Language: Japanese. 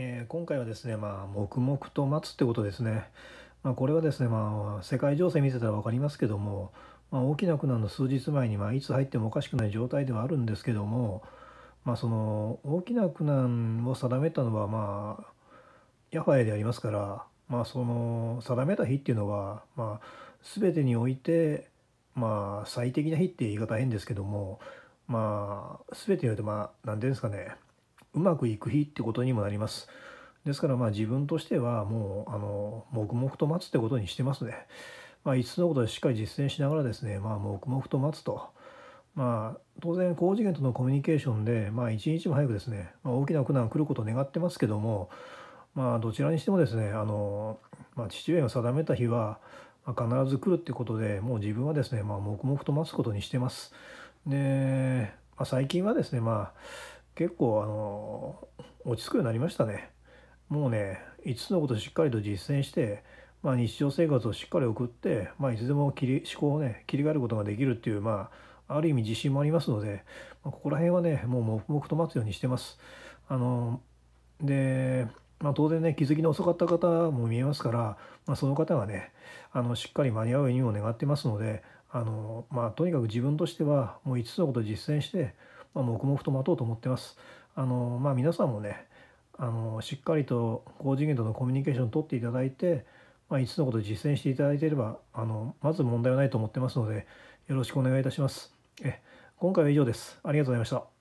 えー、今回はですね、まあ、黙々と待つってことですね。まあ、これはですね、まあ、世界情勢見てたら分かりますけども、まあ、大きな苦難の数日前に、まあ、いつ入ってもおかしくない状態ではあるんですけども、まあ、その大きな苦難を定めたのは、まあ、ヤファエでありますから、まあ、その定めた日っていうのは、まあ、全てにおいて、まあ、最適な日って言い方変ですけども、まあ、全てにおいて、まあ、何て言うんですかねうまくいく日ってことにもなります。ですからまあ自分としてはもうあの黙々と待つってことにしてますね。まあ、5つのことをしっかり実践しながらですね、まあ、黙々と待つと。まあ、当然高次元とのコミュニケーションで、まあ、一日も早くですね、まあ、大きな苦難来ることを願ってますけども、まあ、どちらにしてもですねあの、まあ、父親が定めた日は、必ず来るってことでもう自分はですね、まあ、黙々と待つことにしてます。で、まあ、最近はですね、まあ結構あの落ち着くようになりましたねもうね5つのことをしっかりと実践して、まあ、日常生活をしっかり送って、まあ、いつでも切り思考をね切り替えることができるっていうまあある意味自信もありますので、まあ、ここら辺はねもう黙々と待つようにしてますあので、まあ、当然ね気づきの遅かった方も見えますから、まあ、その方がねあのしっかり間に合うようにも願ってますのであのまあとにかく自分としてはもう5つのことを実践してまあ、黙々と待とうと思ってます。あのまあ、皆さんもねあのしっかりと高次元とのコミュニケーションを取っていただいて、まあ、いつのことを実践していただいていればあのまず問題はないと思ってますのでよろしくお願いいたします。え今回は以上です。ありがとうございました。